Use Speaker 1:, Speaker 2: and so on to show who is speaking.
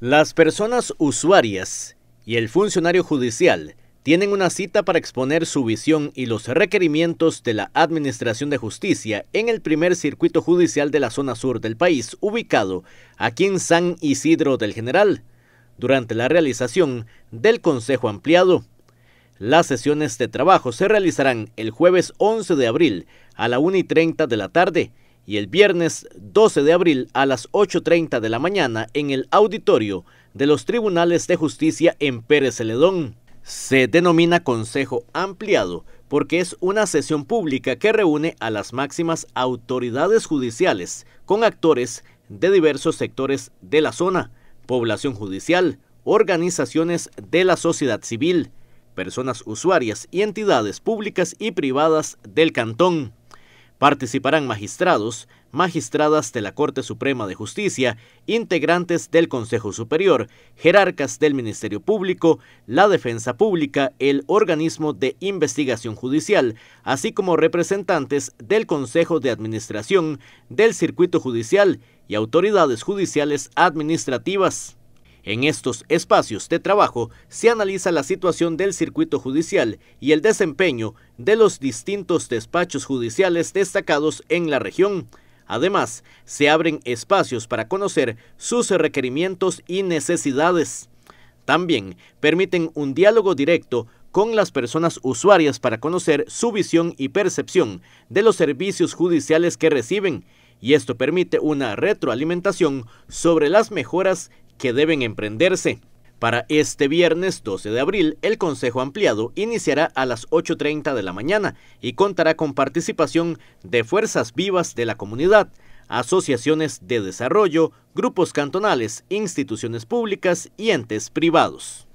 Speaker 1: Las personas usuarias y el funcionario judicial tienen una cita para exponer su visión y los requerimientos de la Administración de Justicia en el primer circuito judicial de la zona sur del país, ubicado aquí en San Isidro del General, durante la realización del Consejo Ampliado. Las sesiones de trabajo se realizarán el jueves 11 de abril a la 1 y 30 de la tarde y el viernes 12 de abril a las 8.30 de la mañana en el auditorio de los Tribunales de Justicia en Pérez Celedón. Se denomina Consejo Ampliado porque es una sesión pública que reúne a las máximas autoridades judiciales con actores de diversos sectores de la zona, población judicial, organizaciones de la sociedad civil, personas usuarias y entidades públicas y privadas del cantón. Participarán magistrados, magistradas de la Corte Suprema de Justicia, integrantes del Consejo Superior, jerarcas del Ministerio Público, la Defensa Pública, el organismo de investigación judicial, así como representantes del Consejo de Administración, del Circuito Judicial y autoridades judiciales administrativas. En estos espacios de trabajo se analiza la situación del circuito judicial y el desempeño de los distintos despachos judiciales destacados en la región. Además, se abren espacios para conocer sus requerimientos y necesidades. También permiten un diálogo directo con las personas usuarias para conocer su visión y percepción de los servicios judiciales que reciben y esto permite una retroalimentación sobre las mejoras que deben emprenderse. Para este viernes 12 de abril, el Consejo Ampliado iniciará a las 8.30 de la mañana y contará con participación de fuerzas vivas de la comunidad, asociaciones de desarrollo, grupos cantonales, instituciones públicas y entes privados.